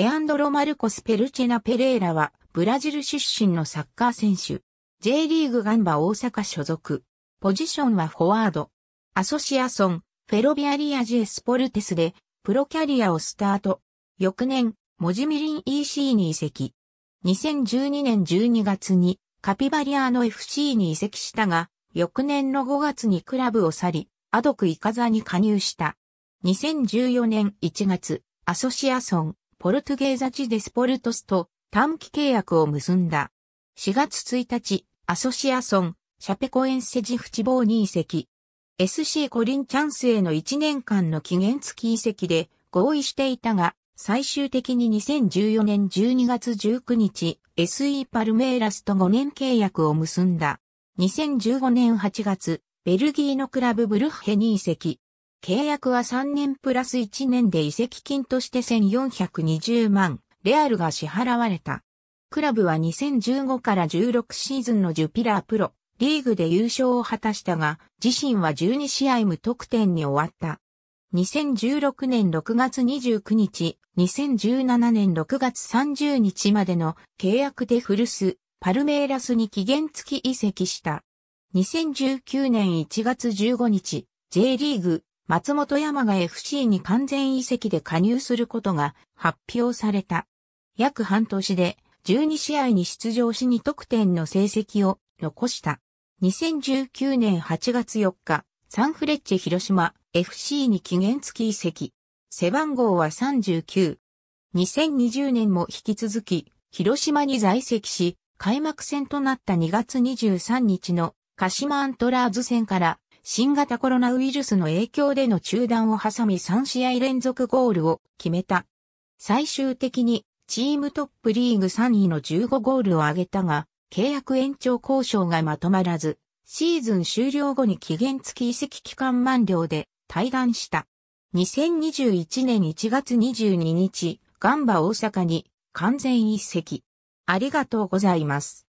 レアンドロ・マルコス・ペルチェナ・ペレーラは、ブラジル出身のサッカー選手。J リーグガンバ大阪所属。ポジションはフォワード。アソシアソン、フェロビアリアジエスポルテスで、プロキャリアをスタート。翌年、モジミリン EC に移籍。2012年12月に、カピバリアーノ FC に移籍したが、翌年の5月にクラブを去り、アドクイカザに加入した。2014年1月、アソシアソン、ポルトゲーザチデスポルトスと短期契約を結んだ。4月1日、アソシアソン、シャペコエンセジフチボーに移籍。SC コリンチャンスへの1年間の期限付き移籍で合意していたが、最終的に2014年12月19日、SE パルメイラスと5年契約を結んだ。2015年8月、ベルギーのクラブブルッヘに移籍。契約は3年プラス1年で移籍金として1420万、レアルが支払われた。クラブは2015から16シーズンのジュピラープロ、リーグで優勝を果たしたが、自身は12試合無得点に終わった。2016年6月29日、2017年6月30日までの契約で古巣、パルメーラスに期限付き移籍した。2019年1月15日、J リーグ松本山が FC に完全移籍で加入することが発表された。約半年で12試合に出場し2得点の成績を残した。2019年8月4日、サンフレッチェ広島 FC に期限付き移籍。背番号は39。2020年も引き続き、広島に在籍し、開幕戦となった2月23日の鹿島アントラーズ戦から新型コロナウイルスの影響での中断を挟み3試合連続ゴールを決めた。最終的にチームトップリーグ3位の15ゴールを挙げたが、契約延長交渉がまとまらず、シーズン終了後に期限付き移籍期間満了で退団した。2021年1月22日、ガンバ大阪に完全移籍。ありがとうございます。